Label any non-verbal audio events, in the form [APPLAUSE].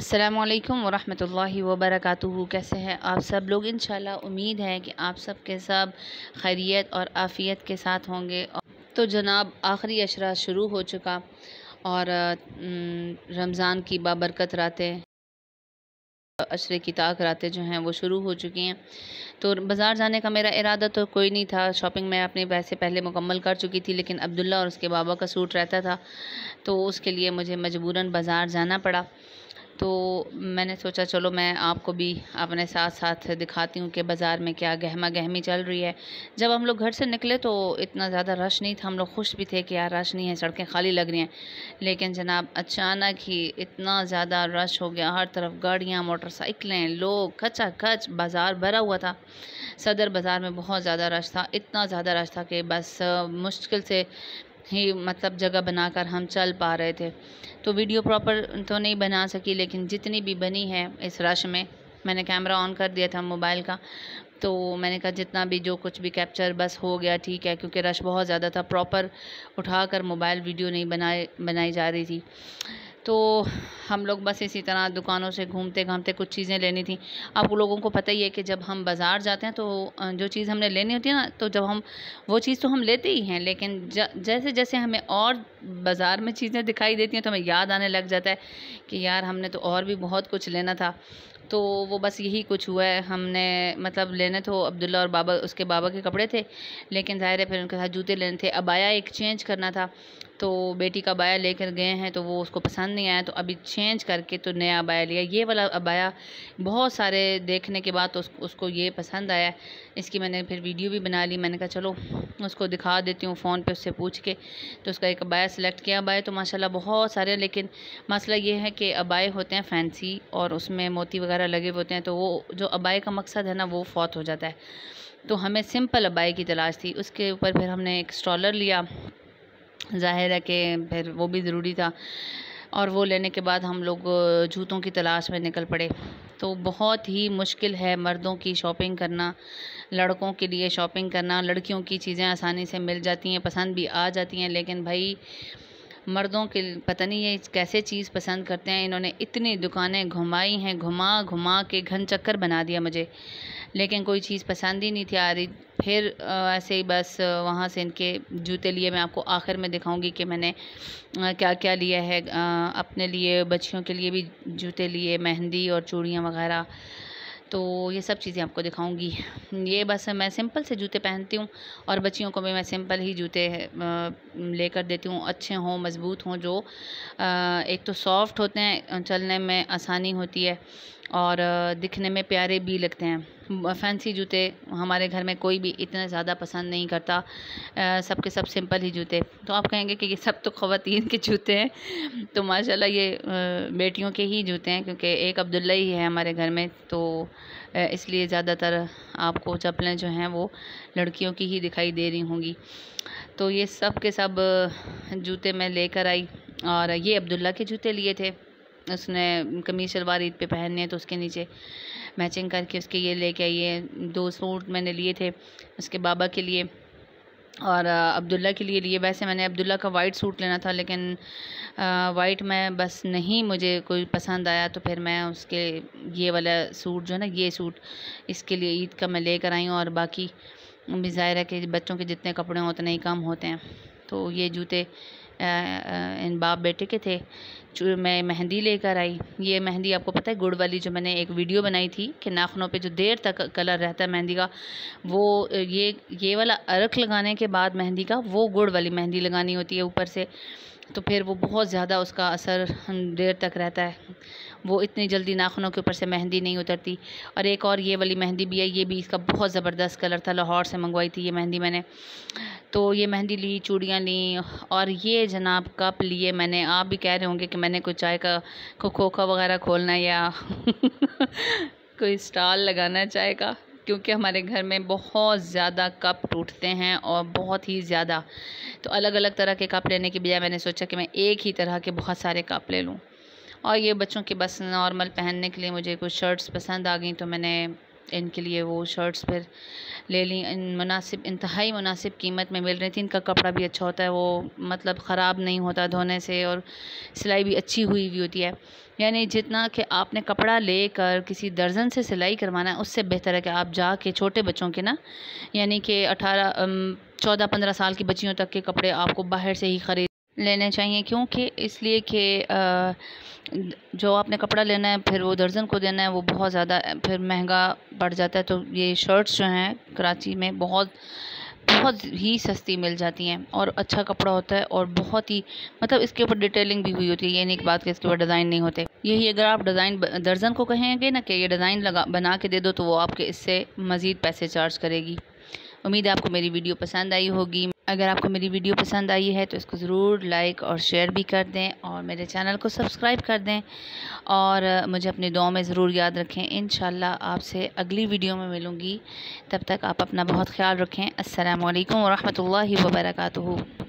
असलकम वालेकुम वरहमतुल्लाहि कैसे हैं आप सब लोग इन उम्मीद है कि आप सब के सब खैरियत और आफ़ियत के साथ होंगे तो जनाब आखिरी अशरा शुरू हो चुका और रमज़ान की बाबरकत रातें अशरे की ताक रातें जो हैं वो शुरू हो चुकी हैं तो बाज़ार जाने का मेरा इरादा तो कोई नहीं था शॉपिंग मैं अपने पैसे पहले मुकम्मल कर चुकी थी लेकिन अब्दुल्ला और उसके बाबा का सूट रहता था तो उसके लिए मुझे मजबूरन बाज़ार जाना पड़ा तो मैंने सोचा चलो मैं आपको भी अपने साथ साथ दिखाती हूँ कि बाज़ार में क्या गहमा गहमी चल रही है जब हम लोग घर से निकले तो इतना ज़्यादा रश नहीं था हम लोग खुश भी थे कि यार रश नहीं है सड़कें खाली लग रही हैं लेकिन जनाब अचानक ही इतना ज़्यादा रश हो गया हर तरफ गाड़ियाँ मोटरसाइकिलें लोग खचा खच बाज़ार भरा हुआ था सदर बाज़ार में बहुत ज़्यादा रश था इतना ज़्यादा रश था कि बस मुश्किल से ही मतलब जगह बनाकर हम चल पा रहे थे तो वीडियो प्रॉपर तो नहीं बना सकी लेकिन जितनी भी बनी है इस रश में मैंने कैमरा ऑन कर दिया था मोबाइल का तो मैंने कहा जितना भी जो कुछ भी कैप्चर बस हो गया ठीक है क्योंकि रश बहुत ज़्यादा था प्रॉपर उठाकर मोबाइल वीडियो नहीं बनाए बनाई जा रही थी तो हम लोग बस इसी तरह दुकानों से घूमते घामते कुछ चीज़ें लेनी थी आप लोगों को पता ही है कि जब हम बाज़ार जाते हैं तो जो चीज़ हमने लेनी होती है ना तो जब हम वो चीज़ तो हम लेते ही हैं लेकिन जैसे जैसे हमें और बाज़ार में चीज़ें दिखाई देती हैं तो हमें याद आने लग जाता है कि यार हमने तो और भी बहुत कुछ लेना था तो वो बस यही कुछ हुआ है हमने मतलब लेने तो अब्दुल्ला और बाबा उसके बाबा के कपड़े थे लेकिन ज़ाहिर है फिर उनके साथ जूते लेने थे अबाया एक चेंज करना था तो बेटी का अबाया लेकर गए हैं तो वो उसको पसंद नहीं आया तो अभी चेंज करके तो नया अबाया लिया ये वाला अबाया बहुत सारे देखने के बाद तो उस, उसको ये पसंद आया इसकी मैंने फिर वीडियो भी बना ली मैंने कहा चलो उसको दिखा देती हूँ फ़ोन पे उससे पूछ के तो उसका एक अबाया सेलेक्ट किया अबाया तो माशाल्लाह बहुत सारे लेकिन मसला ये है कि अबाए होते हैं फैंसी और उसमें मोती वगैरह लगे हुए होते हैं तो वो जो अबाए का मकसद है ना वो फौत हो जाता है तो हमें सिंपल अबाए की तलाश थी उसके ऊपर फिर हमने एक स्ट्रॉलर लिया ज़ाहिर है कि फिर वो भी ज़रूरी था और वो लेने के बाद हम लोग जूतों की तलाश में निकल पड़े तो बहुत ही मुश्किल है मर्दों की शॉपिंग करना लड़कों के लिए शॉपिंग करना लड़कियों की चीज़ें आसानी से मिल जाती हैं पसंद भी आ जाती हैं लेकिन भाई मर्दों के पता नहीं ये कैसे चीज़ पसंद करते हैं इन्होंने इतनी दुकानें घुमाई हैं घुमा घुमा के घन चक्कर बना दिया मुझे लेकिन कोई चीज़ पसंद ही नहीं थी आ रही फिर ऐसे ही बस वहाँ से इनके जूते लिए मैं आपको आखिर में दिखाऊंगी कि मैंने क्या क्या लिया है अपने लिए बच्चियों के लिए भी जूते लिए मेहंदी और चूड़ियाँ वगैरह तो ये सब चीज़ें आपको दिखाऊंगी ये बस मैं सिंपल से जूते पहनती हूँ और बच्चियों को भी मैं सिंपल ही जूते लेकर देती हूँ अच्छे हों मज़बूत हों जो एक तो सॉफ्ट होते हैं चलने में आसानी होती है और दिखने में प्यारे भी लगते हैं फैंसी जूते हमारे घर में कोई भी इतना ज़्यादा पसंद नहीं करता सब के सब सिंपल ही जूते तो आप कहेंगे कि ये सब तो खातिन के जूते हैं तो माशाल्लाह ये बेटियों के ही जूते हैं क्योंकि एक अब्दुल्ला ही है हमारे घर में तो इसलिए ज़्यादातर आपको चप्पलें जो हैं वो लड़कियों की ही दिखाई दे रही होंगी तो ये सब के सब जूते मैं लेकर आई और ये अब्दुल्ला के जूते लिए थे उसने कमीज शलवार ईद पे पहनने हैं तो उसके नीचे मैचिंग करके उसके ये लेके आई है दो सूट मैंने लिए थे उसके बाबा के लिए और अब्दुल्ला के लिए लिए वैसे मैंने अब्दुल्ला का वाइट सूट लेना था लेकिन वाइट में बस नहीं मुझे कोई पसंद आया तो फिर मैं उसके ये वाला सूट जो है ना ये सूट इसके लिए ईद का मैं लेकर आई हूँ और बाकी ज़ाहिर है कि बच्चों के जितने कपड़े हों उतने ही कम होते हैं तो ये जूते इन बाप बेटे के थे मैं मेहंदी लेकर आई ये मेहंदी आपको पता है गुड़ वाली जो मैंने एक वीडियो बनाई थी कि नाखनों पे जो देर तक कलर रहता है मेहंदी का वो ये ये वाला अरक लगाने के बाद मेहंदी का वो गुड़ वाली मेहंदी लगानी होती है ऊपर से तो फिर वो बहुत ज़्यादा उसका असर देर तक रहता है वो इतनी जल्दी नाखूनों के ऊपर से मेहंदी नहीं उतरती और एक और ये वाली मेहंदी भी है ये भी इसका बहुत ज़बरदस्त कलर था लाहौर से मंगवाई थी ये मेहंदी मैंने तो ये मेहंदी ली चूड़ियाँ ली और ये जनाब कप लिए मैंने आप भी कह रहे होंगे कि मैंने कोई चाय का को खोखा वगैरह खोलना या [LAUGHS] कोई स्टॉल लगाना है चाय का क्योंकि हमारे घर में बहुत ज़्यादा कप टूटते हैं और बहुत ही ज़्यादा तो अलग अलग तरह के कप लेने के बजाय मैंने सोचा कि मैं एक ही तरह के बहुत सारे कप ले लूँ और ये बच्चों के बस नॉर्मल पहनने के लिए मुझे कुछ शर्ट्स पसंद आ गई तो मैंने इनके लिए वो शर्ट्स फिर ले ली मुनासिब इंतहाई मुनासिब कीमत में मिल रही थी इनका कपड़ा भी अच्छा होता है वो मतलब ख़राब नहीं होता धोने से और सिलाई भी अच्छी हुई हुई होती है यानी जितना कि आपने कपड़ा लेकर किसी दर्जन से सिलाई करवाना है उससे बेहतर है कि आप जाके छोटे बच्चों के ना यानी कि अठारह चौदह पंद्रह साल की बच्चियों तक के कपड़े आपको बाहर से ही ख़रीद लेने चाहिए क्योंकि इसलिए कि जो आपने कपड़ा लेना है फिर वो दर्जन को देना है वो बहुत ज़्यादा फिर महंगा पड़ जाता है तो ये शर्ट्स जो हैं कराची में बहुत बहुत ही सस्ती मिल जाती हैं और अच्छा कपड़ा होता है और बहुत ही मतलब इसके ऊपर डिटेलिंग भी हुई होती है ये नहीं बात कि इसके ऊपर डिज़ाइन नहीं होते यही अगर आप डिज़ाइन दर्जन को कहेंगे ना कि ये डिज़ाइन लगा बना के दे दो तो वो आपके इससे मज़ीद पैसे चार्ज करेगी उम्मीद है आपको मेरी वीडियो पसंद आई होगी अगर आपको मेरी वीडियो पसंद आई है तो इसको ज़रूर लाइक और शेयर भी कर दें और मेरे चैनल को सब्सक्राइब कर दें और मुझे अपने दुआ में ज़रूर याद रखें इन आपसे अगली वीडियो में मिलूँगी तब तक आप अपना बहुत ख्याल रखें असलकम वरहमल वर्का